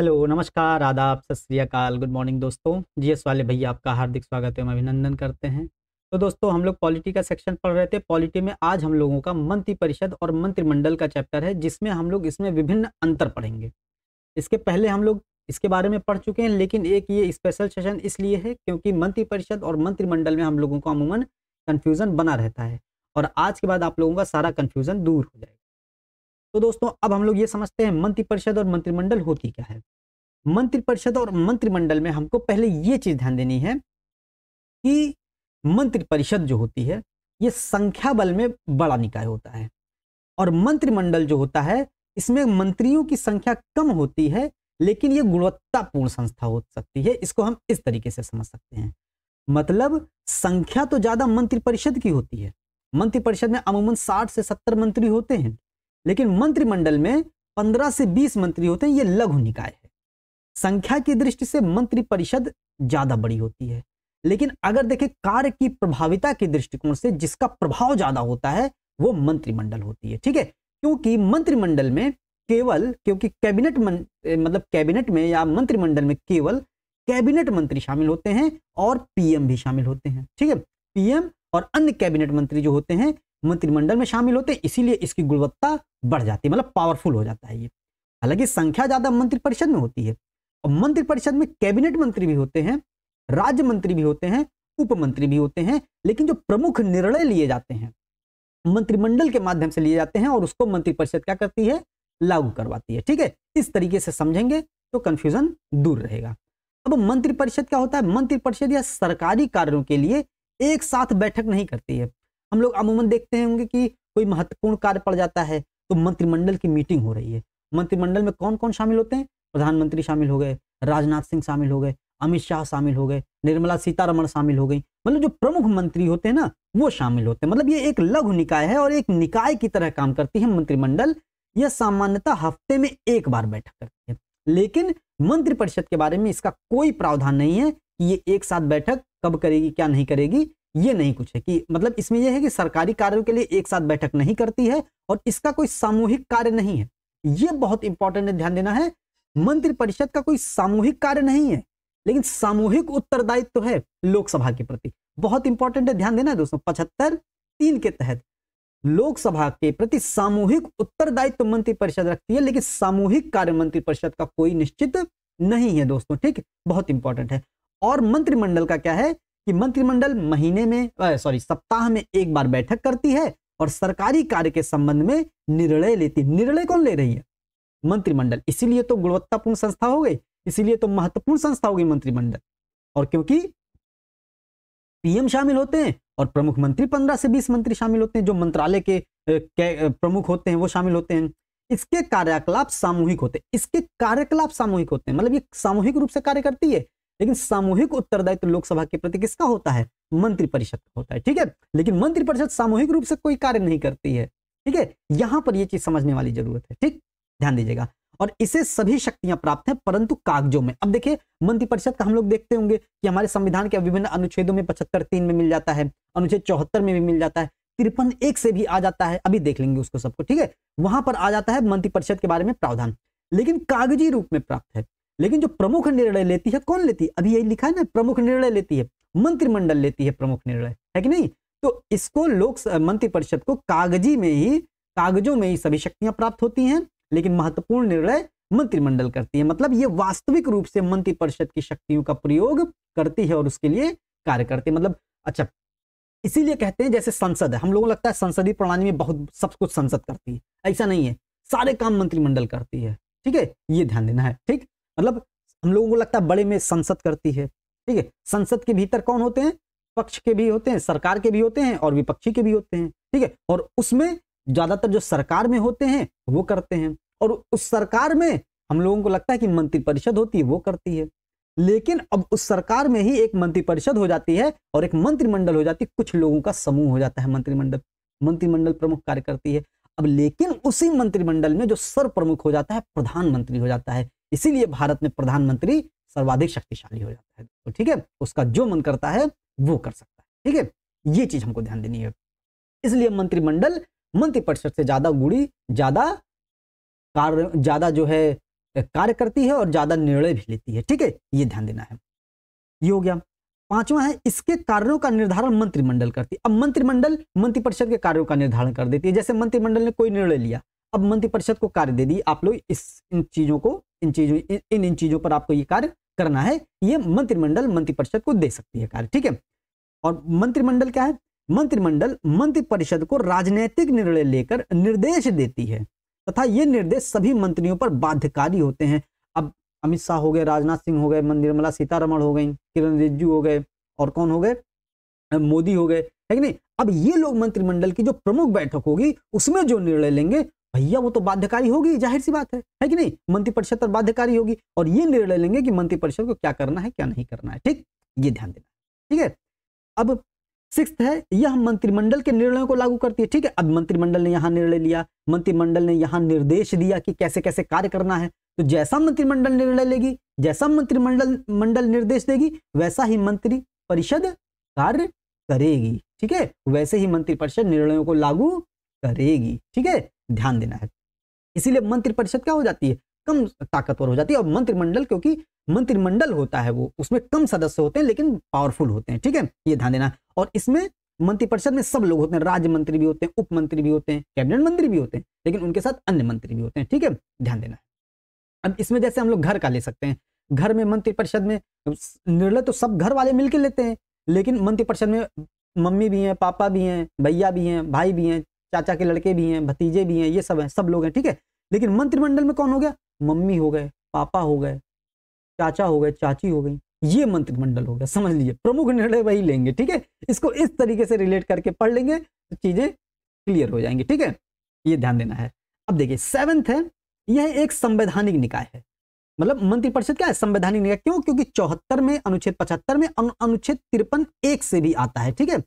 hello नमस्कार आदाब सत श्रीकाल गुड मॉर्निंग दोस्तों जी एस वाले भैया आपका हार्दिक स्वागत है हम अभिनंदन करते हैं तो दोस्तों हम लोग पॉलिटी का सेक्शन पढ़ रहे थे पॉलिटी में आज हम लोगों का मंत्री परिषद और मंत्रिमंडल का चैप्टर है जिसमें हम लोग इसमें विभिन्न अंतर पढ़ेंगे इसके पहले हम लोग इसके बारे में पढ़ चुके हैं लेकिन एक ये स्पेशल सेशन इसलिए है क्योंकि मंत्री परिषद और मंत्रिमंडल में हम लोगों का अमूमन कन्फ्यूज़न बना रहता है और आज के बाद आप लोगों का सारा कन्फ्यूज़न दूर हो जाएगा तो दोस्तों अब हम लोग ये समझते हैं मंत्रिपरिषद और मंत्रिमंडल होती क्या है मंत्रिपरिषद और मंत्रिमंडल में हमको पहले ये चीज ध्यान देनी है कि मंत्रिपरिषद जो होती है ये संख्या बल में बड़ा निकाय होता है और मंत्रिमंडल जो होता है इसमें मंत्रियों की संख्या कम होती है लेकिन ये गुणवत्तापूर्ण संस्था हो सकती है इसको हम इस तरीके से समझ सकते हैं मतलब संख्या तो ज्यादा मंत्रिपरिषद की होती है मंत्रिपरिषद में अमूमन 60 से 70 मंत्री होते हैं लेकिन मंत्रिमंडल में 15 से 20 मंत्री होते हैं ये लघु निकाय है संख्या की दृष्टि से मंत्रिपरिषद ज्यादा बड़ी होती है लेकिन अगर देखें कार्य की प्रभाविता के दृष्टिकोण से जिसका प्रभाव ज्यादा होता है वो मंत्रिमंडल होती है ठीक है क्योंकि मंत्रिमंडल में केवल क्योंकि कैबिनेट मतलब कैबिनेट में या मंत्रिमंडल में केवल कैबिनेट मंत्री शामिल होते हैं और पीएम भी शामिल होते हैं ठीक है पीएम और अन्य कैबिनेट मंत्री जो होते हैं मंत्रिमंडल में शामिल होते हैं इसीलिए इसकी गुणवत्ता बढ़ जाती है मतलब पावरफुल हो जाता है ये हालांकि संख्या ज्यादा मंत्रिपरिषद में होती है और मंत्रिपरिषद में कैबिनेट मंत्री भी होते हैं राज्य मंत्री भी होते हैं उप मंत्री भी होते हैं लेकिन जो प्रमुख निर्णय लिए जाते हैं मंत्रिमंडल के माध्यम से लिए जाते हैं और उसको मंत्रिपरिषद क्या करती है लागू करवाती है ठीक है इस तरीके से समझेंगे तो कंफ्यूजन दूर रहेगा अब मंत्रिपरिषद क्या होता है मंत्रिपरिषद या सरकारी कार्यों के लिए एक साथ बैठक नहीं करती है हम लोग अमूमन देखते होंगे कि कोई महत्वपूर्ण कार्य पड़ जाता है तो मंत्रिमंडल की मीटिंग हो रही है मंत्रिमंडल में कौन कौन शामिल होते हैं प्रधानमंत्री शामिल हो गए राजनाथ सिंह शामिल हो गए अमित शाह शामिल हो गए निर्मला सीतारमण शामिल हो गई मतलब जो प्रमुख मंत्री होते हैं ना वो शामिल होते हैं मतलब ये एक लघु निकाय है और एक निकाय की तरह काम करती है मंत्रिमंडल यह सामान्यतः हफ्ते में एक बार बैठक करती है लेकिन मंत्रिपरिषद के बारे में इसका कोई प्रावधान नहीं है कि ये एक साथ बैठक कब करेगी क्या नहीं करेगी ये नहीं कुछ है कि मतलब इसमें यह है कि सरकारी कार्यों के लिए एक साथ बैठक नहीं करती है और इसका कोई सामूहिक कार्य नहीं है ये बहुत इंपॉर्टेंट है ध्यान देना है मंत्रिपरिषद का कोई सामूहिक कार्य नहीं है लेकिन सामूहिक उत्तरदायित्व तो है लोकसभा के प्रति बहुत इंपॉर्टेंट है ध्यान देना है दोस्तों पचहत्तर तीन के तहत लोकसभा के प्रति सामूहिक उत्तरदायित्व तो मंत्रिपरिषद रखती है लेकिन सामूहिक कार्य मंत्रिपरिषद का कोई निश्चित नहीं है दोस्तों ठीक बहुत इंपॉर्टेंट है और मंत्रिमंडल का क्या है कि मंत्रिमंडल महीने में सॉरी सप्ताह में एक बार बैठक करती है और सरकारी कार्य के संबंध में निर्णय लेती निर्णय कौन ले रही है मंत्रिमंडल इसीलिए तो गुणवत्तापूर्ण संस्था हो गई इसीलिए तो महत्वपूर्ण संस्था हो गई मंत्रिमंडल और क्योंकि पीएम शामिल होते हैं और प्रमुख मंत्री पंद्रह से बीस मंत्री शामिल होते हैं जो मंत्रालय के प्रमुख होते हैं वो शामिल होते हैं इसके कार्यकलाप सामूहिक होते हैं इसके कार्यकलाप सामूहिक होते हैं मतलब ये सामूहिक रूप से कार्य करती है लेकिन सामूहिक उत्तरदायित्व लोकसभा के प्रति किसका होता है मंत्रिपरिषद का होता है ठीक है लेकिन मंत्रिपरिषद सामूहिक रूप से कोई कार्य नहीं करती है ठीक है यहां पर यह चीज समझने वाली जरूरत है ठीक ध्यान दीजिएगा और इसे सभी शक्तियां प्राप्त हैं परंतु कागजों में अब देखिए मंत्रिपरिषद का हम लोग देखते होंगे कि हमारे संविधान के विभिन्न अनुच्छेदों में पचहत्तर तीन में मिल जाता है अनुच्छेद चौहत्तर में भी मिल जाता है तिरपन एक से भी आ जाता है अभी देख लेंगे उसको सबको ठीक है वहां पर आ जाता है मंत्रिपरिषद के बारे में प्रावधान लेकिन कागजी रूप में प्राप्त है लेकिन जो प्रमुख निर्णय लेती है कौन लेती है अभी यही लिखा है ना प्रमुख निर्णय लेती है मंत्रिमंडल लेती है प्रमुख निर्णय है कि नहीं तो इसको लोक मंत्रिपरिषद को कागजी में ही कागजों में ही सभी शक्तियां प्राप्त होती हैं लेकिन महत्वपूर्ण निर्णय मंत्रिमंडल करती है मतलब ये वास्तविक रूप से मंत्रिपरिषद की शक्तियों का प्रयोग करती है और उसके लिए कार्य करती है मतलब अच्छा इसीलिए कहते हैं जैसे संसद है हम लोगों को लगता है संसदीय प्रणाली में बहुत सब कुछ संसद करती है ऐसा नहीं है सारे काम मंत्रिमंडल करती है ठीक है ये ध्यान देना है ठीक मतलब हम लोगों को लगता है बड़े में संसद करती है ठीक है संसद के भीतर कौन होते हैं पक्ष के भी होते हैं सरकार के भी होते हैं और विपक्षी के भी होते हैं ठीक है और उसमें ज्यादातर जो सरकार में होते हैं वो करते हैं और उस सरकार में हम लोगों को लगता है कि मंत्रिपरिषद होती है वो करती है लेकिन अब उस सरकार में ही एक मंत्रिपरिषद हो जाती है और एक मंत्रिमंडल हो जाती है कुछ लोगों का समूह हो जाता है मंत्रिमंडल मंत्रिमंडल प्रमुख कार्य करती है अब लेकिन उसी मंत्रिमंडल में जो सर्व प्रमुख हो जाता है प्रधानमंत्री हो जाता है इसीलिए भारत में प्रधानमंत्री सर्वाधिक शक्तिशाली हो जाता है तो ठीक है उसका जो मन करता है वो कर सकता है ठीक है ये चीज हमको ध्यान देनी है इसलिए मंत्रिमंडल मंत्रिपरिषद से ज्यादा गुड़ी ज्यादा कार्य ज्यादा जो है कार्य करती है और ज्यादा निर्णय भी लेती है ठीक है ये ध्यान देना है ये हो गया पांचवा है इसके कार्यों का निर्धारण मंत्रिमंडल करती है अब मंत्रिमंडल मंत्रिपरिषद के कार्यों का निर्धारण कर देती है जैसे मंत्रिमंडल ने कोई निर्णय लिया अब मंत्रिपरिषद को कार्य दे दी आप लोग इस इन चीजों को इन चीजों इन इन चीजों पर आपको ये कार्य करना है ये मंत्रिमंडल मंत्रिपरिषद को दे सकती है कार्य ठीक है और मंत्रिमंडल क्या है मंत्रिमंडल मंत्रिपरिषद को राजनीतिक निर्णय लेकर निर्देश देती है तथा ये निर्देश सभी मंत्रियों पर बाध्यकारी होते हैं अब अमित शाह हो गए राजनाथ सिंह हो गए निर्मला सीतारमण हो गई किरण रिजिजू हो गए और कौन हो गए मोदी हो गए है कि नहीं अब ये लोग मंत्रिमंडल की जो प्रमुख बैठक होगी उसमें जो निर्णय लेंगे भैया वो तो बाध्यकारी होगी जाहिर सी बात है है कि नहीं मंत्रिपरिषद पर बाध्यकारी होगी और ये निर्णय लेंगे कि मंत्रिपरिषद को क्या करना है क्या नहीं करना है ठीक ये ध्यान देना ठीक है अब सिक्स है यह मंत्रिमंडल के निर्णयों को लागू करती है ठीक है अब मंत्रिमंडल ने यहाँ निर्णय लिया मंत्रिमंडल ने यहाँ निर्देश दिया कि कैसे कैसे कार्य करना है तो जैसा मंत्रिमंडल निर्णय लेगी जैसा मंत्रिमंडल मंडल निर्देश देगी वैसा ही मंत्री परिषद कार्य करेगी ठीक है वैसे ही मंत्रिपरिषद निर्णयों को लागू करेगी ठीक है ध्यान देना है इसीलिए मंत्रिपरिषद क्या हो जाती है कम ताकतवर हो जाती है और मंत्रिमंडल क्योंकि मंत्रिमंडल होता है वो उसमें कम सदस्य होते हैं लेकिन पावरफुल होते हैं ठीक है ये ध्यान देना और इसमें मंत्रिपरिषद में सब लोग होते हैं राज्य मंत्री भी होते हैं उप मंत्री भी होते हैं कैबिनेट मंत्री भी होते हैं लेकिन उनके साथ अन्य मंत्री भी होते हैं ठीक है ध्यान देना अब इसमें जैसे हम लोग घर का ले सकते हैं घर में मंत्रिपरिषद में निर्णय तो सब घर वाले मिलकर लेते हैं लेकिन मंत्रिपरिषद में मम्मी भी हैं पापा भी हैं भैया भी हैं भाई भी हैं चाचा के लड़के भी हैं भतीजे भी हैं ये सब हैं सब लोग हैं ठीक है लेकिन मंत्रिमंडल में कौन हो गया मम्मी हो गए पापा हो गए चाचा हो गए चाची हो गई ये मंत्रिमंडल हो गया समझ लीजिए प्रमुख निर्णय वही लेंगे ठीक है इसको इस तरीके से रिलेट करके पढ़ लेंगे तो चीजें क्लियर हो जाएंगी ठीक है ये ध्यान देना है अब देखिए सेवेंथ है यह एक संवैधानिक निकाय है मतलब मंत्रिपरिषद क्या है संवैधानिक निकाय क्यों क्योंकि चौहत्तर में अनुच्छेद पचहत्तर में अनुच्छेद तिरपन एक से भी आता है ठीक है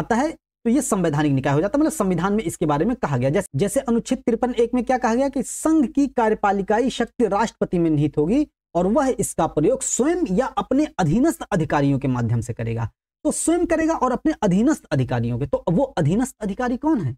आता है तो ये संवैधानिक निकाय हो जाता है मतलब संविधान में इसके बारे में कहा गया जैसे, जैसे अनुच्छेद तिरपन एक में क्या कहा गया कि संघ की कार्यपालिकाई शक्ति राष्ट्रपति में निहित होगी और वह इसका प्रयोग स्वयं या अपने अधीनस्थ अधिकारियों के माध्यम से करेगा तो स्वयं करेगा और अपने अधीनस्थ अधिकारियों के तो वो अधीनस्थ अधिकारी कौन है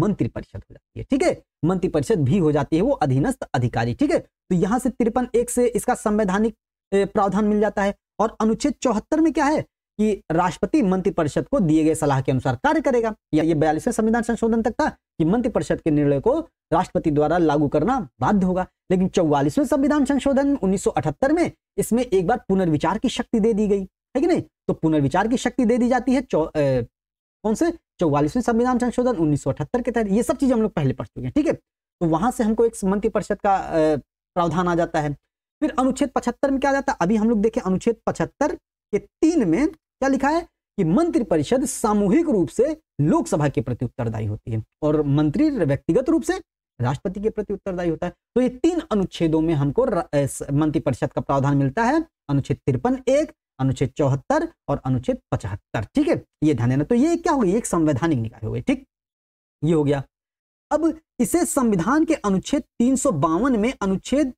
मंत्रिपरिषद हो जाती है ठीक है मंत्रिपरिषद भी हो जाती है वो अधीनस्थ अधिकारी ठीक है तो यहां से तिरपन एक से इसका संवैधानिक प्रावधान मिल जाता है और अनुच्छेद चौहत्तर में क्या है कि राष्ट्रपति मंत्रिपरिषद को दिए गए सलाह के अनुसार कार्य करेगा या ये बयालीसवें संविधान संशोधन तक था कि मंत्रिपरिषद के निर्णय को राष्ट्रपति द्वारा लागू करना बाध्य होगा लेकिन चौवालीसवें संविधान संशोधन 1978 में इसमें एक बार पुनर्विचार की शक्ति दे दी गई है कि नहीं तो पुनर्विचार की शक्ति दे दी जाती है कौन से चौवालीसवें संविधान संशोधन उन्नीस के तहत ये सब चीजें हम लोग पहले पढ़ चुके हैं ठीक है तो वहां से हमको एक मंत्रिपरिषद का प्रावधान आ जाता है फिर अनुच्छेद पचहत्तर में क्या आ जाता है अभी हम लोग देखें अनुच्छेद पचहत्तर के तीन में क्या लिखा है कि मंत्रिपरिषद सामूहिक रूप से लोकसभा के प्रति उत्तरदायी होती है और मंत्री व्यक्तिगत रूप से राष्ट्रपति के प्रति उत्तरदायी होता है तो ये तीन अनुच्छेदों में हमको मंत्रिपरिषद का प्रावधान मिलता है अनुच्छेद तिरपन एक अनुच्छेद चौहत्तर और अनुच्छेद पचहत्तर ठीक है ये ध्यान देना तो ये क्या हो एक संवैधानिक निकाय हो गई ठीक ये हो गया अब इसे संविधान के अनुच्छेद तीन में अनुच्छेद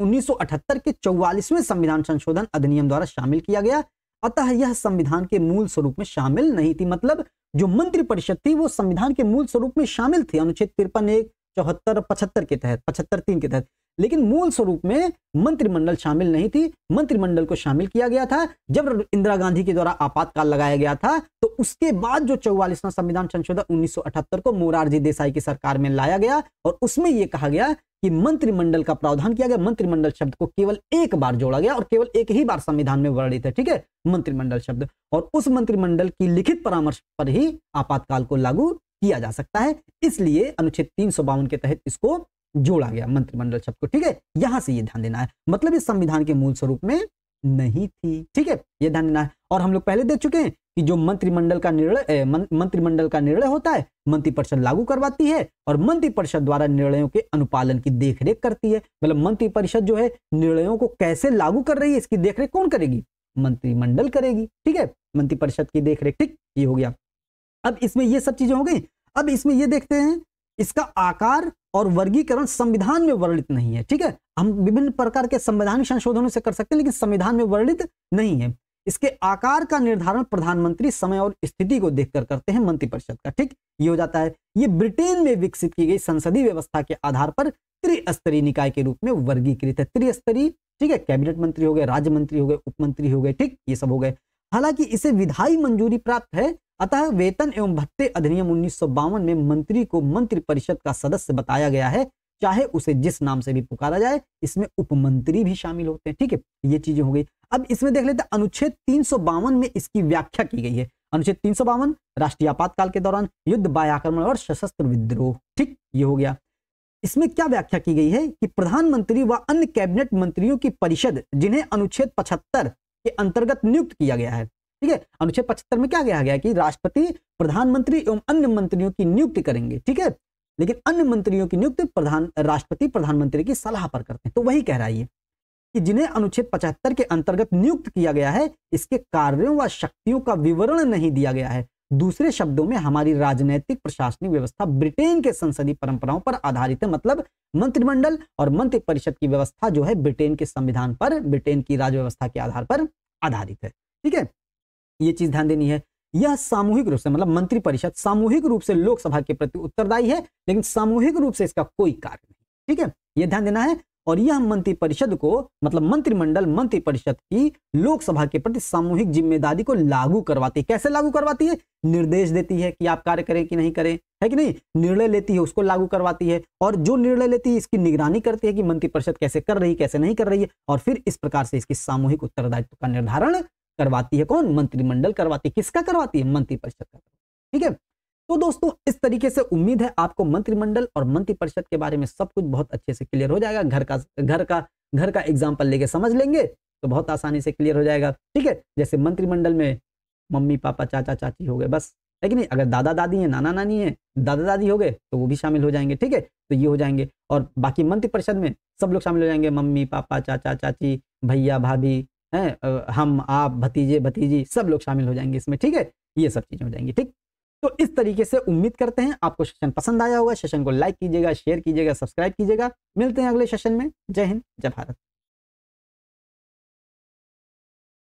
उन्नीस के चौवालीसवें संविधान संशोधन अधिनियम द्वारा शामिल किया गया अतः यह संविधान के मूल स्वरूप में शामिल नहीं थी मतलब जो मंत्रिपरिषद थी वो संविधान के मूल स्वरूप में शामिल थी अनुच्छेद तिरपन एक चौहत्तर पचहत्तर के तहत पचहत्तर तीन के तहत लेकिन मूल स्वरूप में मंत्रिमंडल शामिल नहीं थी मंत्रिमंडल को शामिल किया गया था जब इंदिरा गांधी के द्वारा आपातकाल लगाया गया था तो उसके बाद जो चौवालीसवां संविधान संशोधन 1978 को मोरारजी देसाई की सरकार में लाया गया और उसमें यह कहा गया कि मंत्रिमंडल का प्रावधान किया गया मंत्रिमंडल शब्द को केवल एक बार जोड़ा गया और केवल एक ही बार संविधान में वर्णित है ठीक है मंत्रिमंडल शब्द और उस मंत्रिमंडल की लिखित परामर्श पर ही आपातकाल को लागू किया जा सकता है इसलिए अनुच्छेद तीन के तहत इसको जोड़ा गया मंत्रिमंडल शब्द को ठीक है यहां से ये ध्यान देना है मतलब इस संविधान के मूल स्वरूप में नहीं थी ठीक है ये ध्यान देना है और हम लोग पहले देख चुके हैं कि जो मंत्रिमंडल का निर्णय मंत्रिमंडल का निर्णय होता है मंत्रिपरिषद लागू करवाती है और मंत्रिपरिषद द्वारा निर्णयों के अनुपालन की देखरेख करती है मतलब मंत्रिपरिषद जो है निर्णयों को कैसे लागू कर रही है इसकी देखरेख कौन करेगी मंत्रिमंडल करेगी ठीक है मंत्रिपरिषद की देखरेख ठीक ये हो गया अब इसमें ये सब चीजें हो गई अब इसमें ये देखते हैं इसका आकार और वर्गीकरण संविधान में वर्णित नहीं है ठीक है हम विभिन्न प्रकार के संवैधानिक संशोधनों से कर सकते हैं लेकिन संविधान में वर्णित नहीं है इसके आकार का निर्धारण प्रधानमंत्री समय और स्थिति को देखकर करते हैं मंत्रिपरिषद का ठीक ये हो जाता है ये ब्रिटेन में विकसित की गई संसदीय व्यवस्था के आधार पर त्रिस्तरीय निकाय के रूप में वर्गीकृत है त्रिस्तरीय ठीक है कैबिनेट मंत्री हो गए राज्य मंत्री हो गए उपमंत्री हो गए ठीक ये सब हो गए हालांकि इसे विधायी मंजूरी प्राप्त है अतः वेतन एवं भत्ते अधिनियम उन्नीस में मंत्री को मंत्रिपरिषद का सदस्य बताया गया है चाहे उसे जिस नाम से भी पुकारा जाए इसमें उपमंत्री भी शामिल होते हैं ठीक है ये चीजें हो गई अब इसमें देख लेते अनुच्छेद तीन में इसकी व्याख्या की गई है अनुच्छेद तीन राष्ट्रीय आपातकाल के दौरान युद्ध बायाक्रमण और सशस्त्र विद्रोह ठीक ये हो गया इसमें क्या व्याख्या की गई है कि प्रधानमंत्री व अन्य कैबिनेट मंत्रियों की परिषद जिन्हें अनुच्छेद पचहत्तर के अंतर्गत नियुक्त किया गया है ठीक है अनुच्छेद पचहत्तर में क्या कहा गया कि राष्ट्रपति प्रधानमंत्री एवं अन्य मंत्रियों की नियुक्ति करेंगे ठीक है लेकिन अन्य मंत्रियों की नियुक्ति प्रधान राष्ट्रपति प्रधानमंत्री की सलाह पर करते हैं तो वही कह रहा है कि जिन्हें अनुच्छेद पचहत्तर के अंतर्गत नियुक्त किया गया है इसके कार्यों व शक्तियों का विवरण नहीं दिया गया है दूसरे शब्दों में हमारी राजनीतिक प्रशासनिक व्यवस्था ब्रिटेन के संसदीय परंपराओं पर आधारित है मतलब मंत्रिमंडल और मंत्रि परिषद की व्यवस्था जो है ब्रिटेन के संविधान पर ब्रिटेन की राज व्यवस्था के आधार पर आधारित है ठीक है ये चीज ध्यान देनी है यह सामूहिक रूप से मतलब मंत्रिपरिषद सामूहिक रूप से लोकसभा के प्रति उत्तरदायी है लेकिन सामूहिक रूप से इसका कोई कार्य नहीं ठीक है यह ध्यान देना है और यह मंत्रिपरिषद को मतलब मंत्रिमंडल मंत्रिपरिषद की लोकसभा के प्रति सामूहिक जिम्मेदारी को लागू करवाती है कैसे लागू करवाती है निर्देश देती है कि आप कार्य करें कि नहीं करें है कि नहीं निर्णय लेती है उसको लागू करवाती है और जो निर्णय लेती है इसकी निगरानी करती है कि मंत्रिपरिषद कैसे कर रही कैसे नहीं कर रही है और फिर इस प्रकार से इसकी सामूहिक उत्तरदायित्व का निर्धारण करवाती है कौन मंत्रिमंडल करवाती है किसका करवाती है मंत्रिपरिषद का ठीक है तो दोस्तों इस तरीके से उम्मीद है आपको मंत्रिमंडल और मंत्रिपरिषद के बारे में सब कुछ बहुत अच्छे से क्लियर हो जाएगा घर का घर का घर का एग्जाम्पल लेके समझ लेंगे तो बहुत आसानी से क्लियर हो जाएगा ठीक है जैसे मंत्रिमंडल में मम्मी पापा चाचा चाची हो गए बस लेकिन अगर दादा दादी है नाना नानी है दादा दादी हो गए तो वो भी शामिल हो जाएंगे ठीक है तो ये हो जाएंगे और बाकी मंत्रिपरिषद में सब लोग शामिल हो जाएंगे मम्मी पापा चाचा चाची भैया भाभी हैं हम आप भतीजे भतीजी सब लोग शामिल हो जाएंगे इसमें ठीक है ये सब चीज़ें हो जाएंगी ठीक तो इस तरीके से उम्मीद करते हैं आपको सेशन पसंद आया होगा सेशन को लाइक कीजिएगा शेयर कीजिएगा सब्सक्राइब कीजिएगा मिलते हैं अगले सेशन में जय हिंद जय भारत